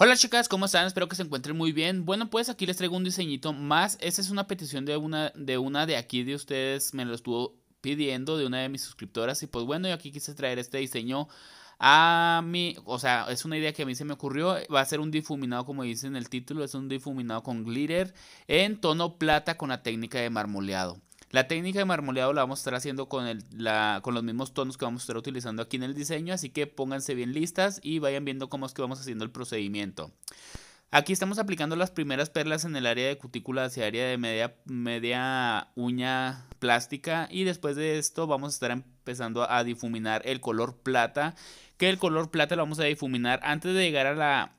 Hola chicas, ¿cómo están? Espero que se encuentren muy bien. Bueno, pues aquí les traigo un diseñito más. esa es una petición de una de, una de aquí de ustedes. Me lo estuvo pidiendo de una de mis suscriptoras. Y pues bueno, yo aquí quise traer este diseño a mí. O sea, es una idea que a mí se me ocurrió. Va a ser un difuminado, como dice en el título. Es un difuminado con glitter en tono plata con la técnica de marmoleado. La técnica de marmoleado la vamos a estar haciendo con, el, con los mismos tonos que vamos a estar utilizando aquí en el diseño, así que pónganse bien listas y vayan viendo cómo es que vamos haciendo el procedimiento. Aquí estamos aplicando las primeras perlas en el área de cutícula hacia área de media, media uña plástica y después de esto vamos a estar empezando a difuminar el color plata, que el color plata lo vamos a difuminar antes de llegar a la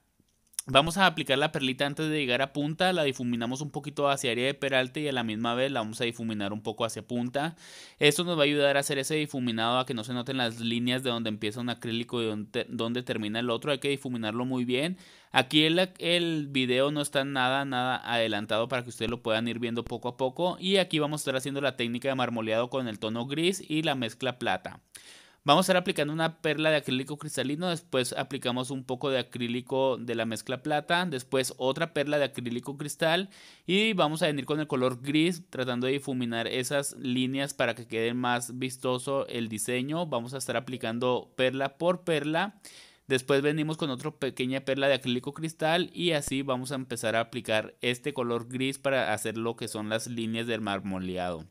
Vamos a aplicar la perlita antes de llegar a punta, la difuminamos un poquito hacia área de peralte y a la misma vez la vamos a difuminar un poco hacia punta. Esto nos va a ayudar a hacer ese difuminado a que no se noten las líneas de donde empieza un acrílico y donde, termina el otro, hay que difuminarlo muy bien. Aquí el, el, video no está nada, nada adelantado para que ustedes lo puedan ir viendo poco a poco y aquí vamos a estar haciendo la técnica de marmoleado con el tono gris y la mezcla plata. Vamos a estar aplicando una perla de acrílico cristalino, después aplicamos un poco de acrílico de la mezcla plata, después otra perla de acrílico cristal y vamos a venir con el color gris tratando de difuminar esas líneas para que quede más vistoso el diseño. Vamos a estar aplicando perla por perla. Después venimos con otra pequeña perla de acrílico cristal y así vamos a empezar a aplicar este color gris para hacer lo que son las líneas del marmoleado.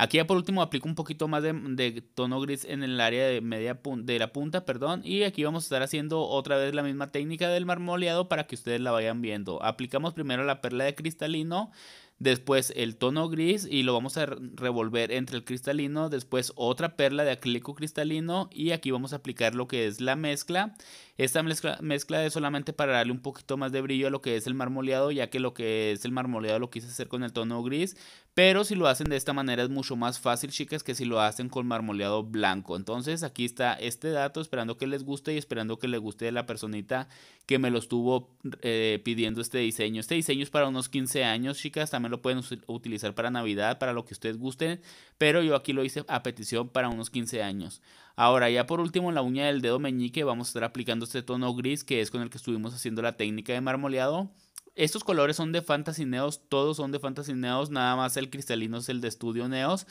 Aquí ya por último aplico un poquito más de, tono gris en el área de, media de la punta, perdón, y aquí vamos a estar haciendo otra vez la misma técnica del marmoleado para que ustedes la vayan viendo. Aplicamos primero la perla de cristalino, después el tono gris y lo vamos a revolver entre el cristalino, después otra perla de acrílico cristalino y aquí vamos a aplicar lo que es la mezcla esta mezcla, mezcla es solamente para darle un poquito más de brillo a lo que es el marmoleado, ya que lo que es el marmoleado lo quise hacer con el tono gris, pero si lo hacen de esta manera es mucho más fácil, chicas, que si lo hacen con marmoleado blanco. Entonces aquí está este dato, esperando que les guste y esperando que les guste la personita que me lo estuvo eh, pidiendo este diseño. Este diseño es para unos 15 años, chicas, también lo pueden utilizar para Navidad, para lo que ustedes gusten, pero yo aquí lo hice a petición para unos 15 años. Ahora ya por último en la uña del dedo meñique vamos a estar aplicando este tono gris que es con el que estuvimos haciendo la técnica de marmoleado. Estos colores son de Fantasy Neos, todos son de Fantasy Neos, nada más el cristalino es el de estudio Neos.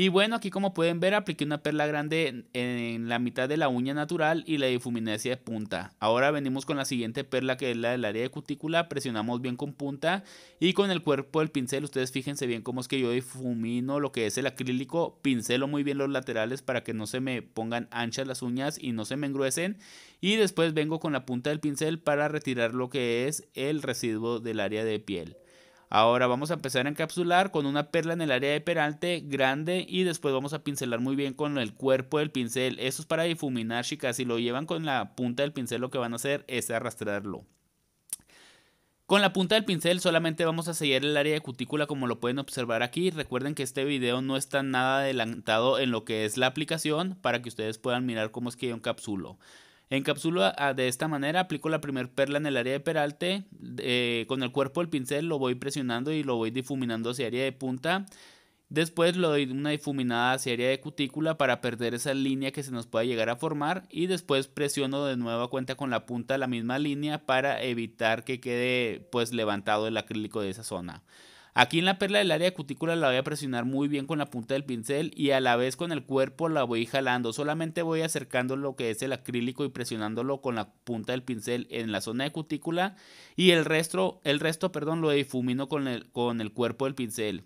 Y bueno, aquí como pueden ver apliqué una perla grande en, la mitad de la uña natural y la difuminé hacia punta. Ahora venimos con la siguiente perla que es la del área de cutícula, presionamos bien con punta y con el cuerpo del pincel, ustedes fíjense bien cómo es que yo difumino lo que es el acrílico, pincelo muy bien los laterales para que no se me pongan anchas las uñas y no se me engruesen y después vengo con la punta del pincel para retirar lo que es el residuo del área de piel. Ahora vamos a empezar a encapsular con una perla en el área de peralte grande y después vamos a pincelar muy bien con el cuerpo del pincel. Eso es para difuminar, chicas. Si lo llevan con la punta del pincel lo que van a hacer es arrastrarlo. Con la punta del pincel solamente vamos a sellar el área de cutícula como lo pueden observar aquí. Recuerden que este video no está nada adelantado en lo que es la aplicación para que ustedes puedan mirar cómo es que yo encapsulo. Encapsulo de esta manera, aplico la primer perla en el área de peralte, eh, con el cuerpo del pincel lo voy presionando y lo voy difuminando hacia área de punta. Después lo doy una difuminada hacia área de cutícula para perder esa línea que se nos pueda llegar a formar y después presiono de nuevo cuenta con la punta la misma línea para evitar que quede pues levantado el acrílico de esa zona. Aquí en la perla del área de cutícula la voy a presionar muy bien con la punta del pincel y a la vez con el cuerpo la voy jalando. Solamente voy acercando lo que es el acrílico y presionándolo con la punta del pincel en la zona de cutícula y el resto, el resto perdón, lo difumino con el, con el cuerpo del pincel.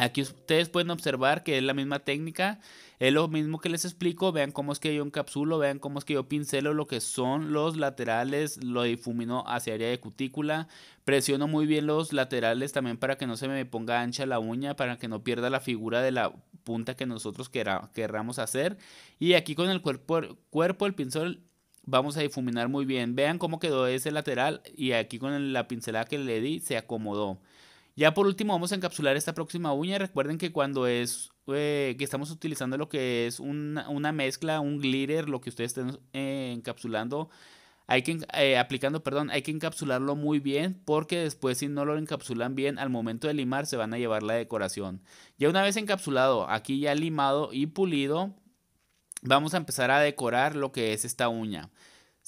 Aquí ustedes pueden observar que es la misma técnica, es lo mismo que les explico, vean cómo es que yo encapsulo, vean cómo es que yo pincelo lo que son los laterales, lo difumino hacia área de cutícula, presiono muy bien los laterales también para que no se me ponga ancha la uña, para que no pierda la figura de la punta que nosotros querramos hacer. Y aquí con el cuerpo, el cuerpo el pincel vamos a difuminar muy bien, vean cómo quedó ese lateral y aquí con la pincelada que le di se acomodó. Ya por último vamos a encapsular esta próxima uña. Recuerden que cuando es eh, que estamos utilizando lo que es una, mezcla, un glitter, lo que ustedes estén eh, encapsulando, hay que, eh, aplicando, perdón, hay que encapsularlo muy bien porque después si no lo encapsulan bien al momento de limar se van a llevar la decoración. Ya una vez encapsulado, aquí ya limado y pulido, vamos a empezar a decorar lo que es esta uña.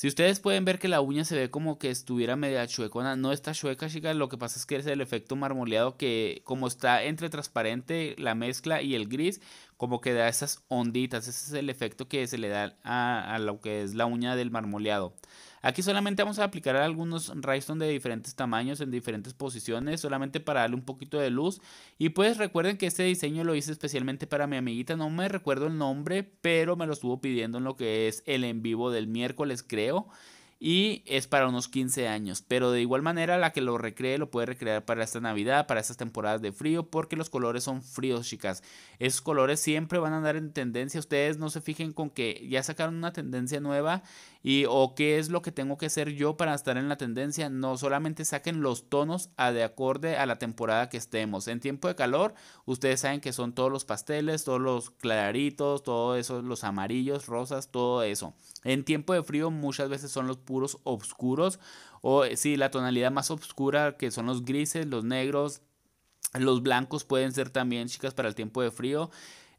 Si ustedes pueden ver que la uña se ve como que estuviera media chueca, no está chueca, chicas. Lo que pasa es que es el efecto marmoleado que, como está entre transparente, la mezcla y el gris, como que da esas onditas. Ese es el efecto que se le da a, a lo que es la uña del marmoleado. Aquí solamente vamos a aplicar algunos rhinestones de diferentes tamaños en diferentes posiciones, solamente para darle un poquito de luz. Y pues recuerden que este diseño lo hice especialmente para mi amiguita, no me recuerdo el nombre, pero me lo estuvo pidiendo en lo que es el en vivo del miércoles, creo y es para unos 15 años. Pero de igual manera, la que lo recree lo puede recrear para esta Navidad, para estas temporadas de frío, porque los colores son fríos, chicas. Esos colores siempre van a andar en tendencia. Ustedes no se fijen con que ya sacaron una tendencia nueva y o qué es lo que tengo que hacer yo para estar en la tendencia. No solamente saquen los tonos a de acorde a la temporada que estemos. En tiempo de calor, ustedes saben que son todos los pasteles, todos los claritos, todos esos, los amarillos, rosas, todo eso. En tiempo de frío muchas veces son los puros oscuros o eh, sí, la tonalidad más oscura que son los grises, los negros, los blancos pueden ser también, chicas, para el tiempo de frío.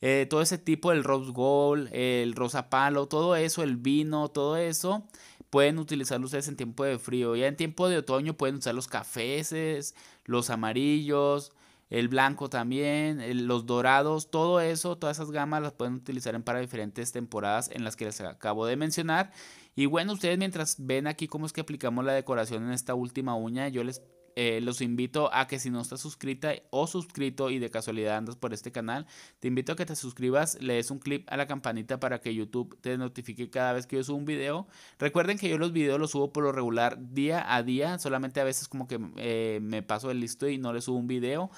Eh, todo ese tipo, el rose gold, el rosa palo, todo eso, el vino, todo eso, pueden utilizarlo ustedes en tiempo de frío. Ya en tiempo de otoño pueden usar los cafeses, los amarillos, el blanco también, los dorados, todo eso, todas esas gamas las pueden utilizar en para diferentes temporadas en las que les acabo de mencionar. Y bueno, ustedes mientras ven aquí cómo es que aplicamos la decoración en esta última uña, yo les eh, los invito a que si no estás suscrita o suscrito y de casualidad andas por este canal, te invito a que te suscribas, le des un clip a la campanita para que YouTube te notifique cada vez que yo subo un video. Recuerden que yo los videos los subo por lo regular día a día, solamente a veces como que eh, me paso el listo y no le subo un video,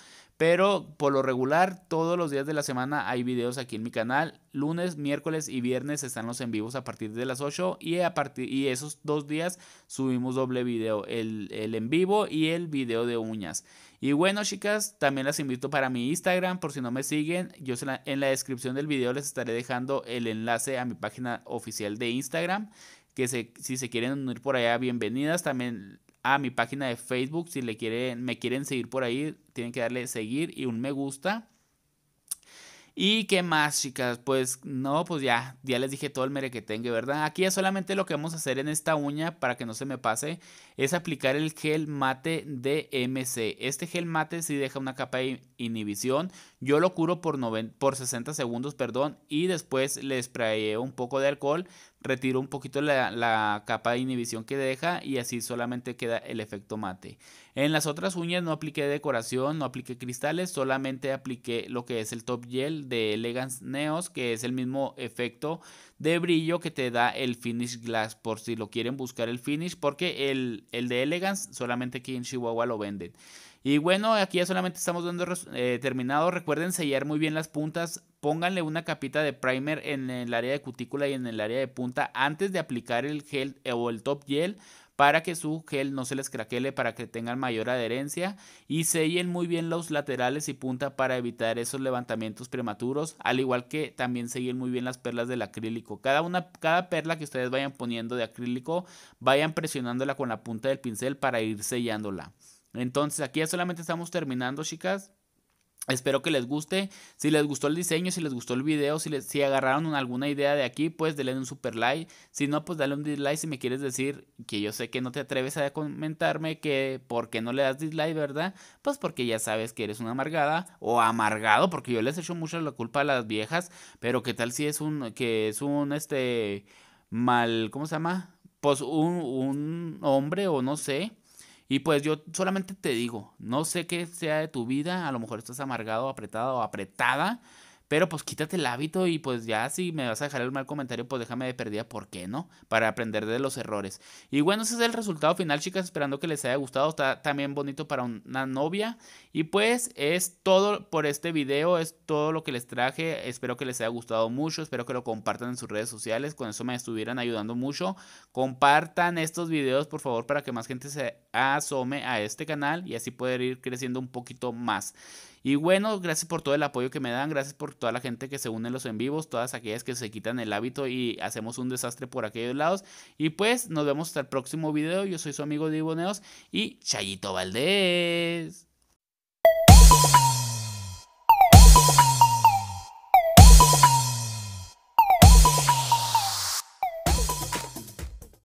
pero por lo regular, todos los días de la semana hay videos aquí en mi canal. Lunes, miércoles y viernes están los en vivos a partir de las 8. Y, a partir, y esos dos días subimos doble video. El, en vivo y el video de uñas. Y bueno, chicas, también las invito para mi Instagram. Por si no me siguen, yo en la descripción del video les estaré dejando el enlace a mi página oficial de Instagram que si se quieren unir por allá, bienvenidas. También a mi página de Facebook. Si le quieren, me quieren seguir por ahí, tienen que darle seguir y un me gusta. ¿Y qué más, chicas? Pues no, pues ya, ya les dije todo el mere que tenga, ¿verdad? Aquí solamente lo que vamos a hacer en esta uña para que no se me pase, es aplicar el gel mate DMC. Este gel mate sí deja una capa de inhibición. Yo lo curo por, por 60 segundos, perdón, y después le sprayé un poco de alcohol retiro un poquito la, capa de inhibición que deja y así solamente queda el efecto mate. En las otras uñas no apliqué decoración, no apliqué cristales, solamente apliqué lo que es el top gel de Elegance Neos, que es el mismo efecto de brillo que te da el Finish Glass, por si lo quieren buscar el finish, porque el, el de Elegance solamente aquí en Chihuahua lo venden. Y bueno, aquí ya solamente estamos dando eh, terminado. Recuerden sellar muy bien las puntas. Pónganle una capita de primer en el área de cutícula y en el área de punta antes de aplicar el gel eh, o el top gel para que su gel no se les craquele, para que tengan mayor adherencia y sellen muy bien los laterales y punta para evitar esos levantamientos prematuros, al igual que también sellen muy bien las perlas del acrílico. Cada, una, cada perla que ustedes vayan poniendo de acrílico, vayan presionándola con la punta del pincel para ir sellándola. Entonces aquí ya solamente estamos terminando, chicas. Espero que les guste. Si les gustó el diseño, si les gustó el video, si, les, agarraron alguna idea de aquí, pues denle un super like. Si no, pues dale un dislike si me quieres decir que yo sé que no te atreves a comentarme que por qué no le das dislike, ¿verdad? Pues porque ya sabes que eres una amargada o amargado, porque yo les echo mucho la culpa a las viejas, pero qué tal si es un, que es un, este, mal, ¿cómo se llama? Pues un, un hombre o no sé y pues yo solamente te digo, no sé qué sea de tu vida, a lo mejor estás amargado, apretado o apretada, pero pues quítate el hábito y pues ya si me vas a dejar el mal comentario, pues déjame de perdida, ¿por qué no? Para aprender de los errores. Y bueno, ese es el resultado final, chicas. Esperando que les haya gustado. Está también bonito para una novia. Y pues es todo por este video. Es todo lo que les traje. Espero que les haya gustado mucho. Espero que lo compartan en sus redes sociales. Con eso me estuvieran ayudando mucho. Compartan estos videos, por favor, para que más gente se asome a este canal y así poder ir creciendo un poquito más. Y bueno, gracias por todo el apoyo que me dan, gracias por toda la gente que se une en los en vivos, todas aquellas que se quitan el hábito y hacemos un desastre por aquellos lados. Y pues nos vemos hasta el próximo video. Yo soy su amigo Diboneos y Chayito Valdés.